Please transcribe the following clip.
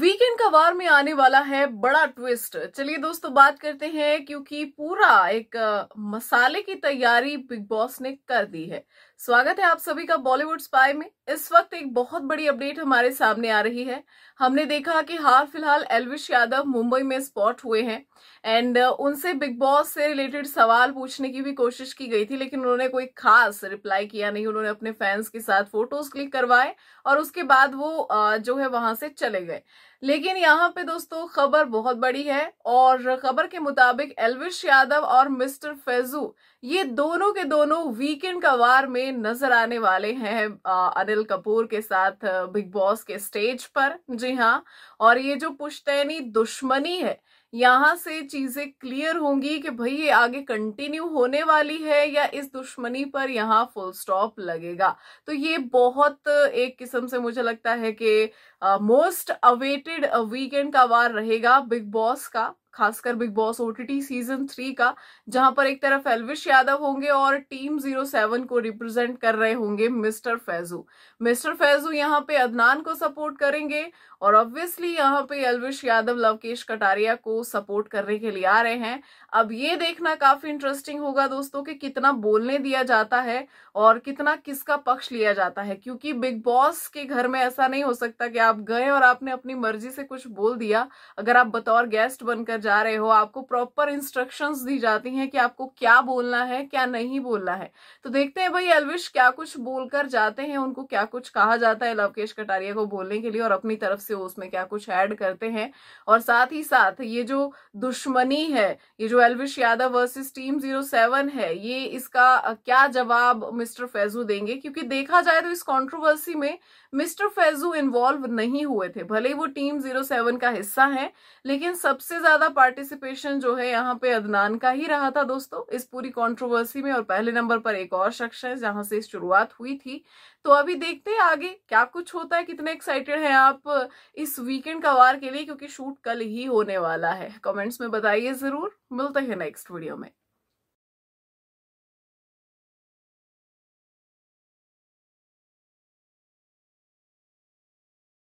weekend का वार में आने वाला है बड़ा ट्विस्ट चलिए दोस्तों बात करते हैं क्योंकि पूरा एक मसाले की तैयारी बिग बॉस ने कर दी है स्वागत है आप सभी का बॉलीवुड स्पाई में इस वक्त एक बहुत बड़ी अपडेट हमारे सामने आ रही है हमने देखा कि हाल फिलहाल एलविश यादव मुंबई में स्पॉट हुए हैं एंड uh, उनसे बिग बॉस से रिलेटेड सवाल पूछने की भी कोशिश की गई थी लेकिन उन्होंने कोई खास रिप्लाई किया नहीं उन्होंने अपने फैंस के साथ फोटोज क्लिक करवाए और उसके बाद वो uh, जो है वहां से चले गए लेकिन यहाँ पे दोस्तों खबर बहुत बड़ी है और खबर के मुताबिक एलविश यादव और मिस्टर फैजू ये दोनों के दोनों वीकेंड का वार में नजर आने वाले हैं अनिल कपूर के साथ बिग बॉस के स्टेज पर जी हाँ और ये जो पुश्तैनी दुश्मनी है यहाँ से चीजें क्लियर होंगी कि भाई ये आगे कंटिन्यू होने वाली है या इस दुश्मनी पर यहाँ फुल स्टॉप लगेगा तो ये बहुत एक किस्म से मुझे लगता है कि मोस्ट अवेटेड वीकेंड का वार रहेगा बिग बॉस का खासकर Bigg Boss OTT season three का जहां पर एक तरफ एलविश यादव होंगे और टीम जीरो सेवन को रिप्रेजेंट कर रहे होंगे मिस्टर फैजू मिस्टर फैजू यहां पे अदनान को सपोर्ट करेंगे और ऑब्वियसली यहाँ पे एलविश यादव लवकेश कटारिया को सपोर्ट करने के लिए आ रहे हैं अब ये देखना काफी इंटरेस्टिंग होगा दोस्तों कि कितना बोलने दिया जाता है और कितना किसका पक्ष लिया जाता है क्योंकि बिग बॉस के घर में ऐसा नहीं हो सकता कि आप गए और आपने अपनी मर्जी से कुछ बोल दिया अगर आप बतौर गेस्ट बनकर जा रहे हो आपको प्रॉपर इंस्ट्रक्शंस दी जाती हैं कि आपको क्या बोलना है क्या नहीं बोलना है तो देखते हैं भाई अलविश क्या कुछ बोलकर जाते हैं उनको क्या कुछ कहा जाता है लवकेश कटारिया को बोलने के लिए और अपनी तरफ से उसमें क्या कुछ ऐड करते हैं और साथ ही साथ ये जो दुश्मनी है ये जो Elvish Yadav versus team zero है ये इसका क्या जवाब मिस्टर फैजू देंगे क्योंकि देखा जाए तो इस कॉन्ट्रोवर्सी में मिस्टर फैजू इन्वॉल्व नहीं हुए थे भले ही वो टीम जीरो सेवन का हिस्सा है लेकिन सबसे ज्यादा पार्टिसिपेशन जो है यहाँ पे अदनान का ही रहा था दोस्तों इस पूरी कंट्रोवर्सी में और पहले नंबर पर एक और शख्स है जहां से शुरुआत हुई थी तो अभी देखते हैं आगे क्या कुछ होता है कितने एक्साइटेड हैं आप इस वीकेंड का वार के लिए क्योंकि शूट कल ही होने वाला है कमेंट्स में बताइए जरूर मिलते हैं नेक्स्ट वीडियो में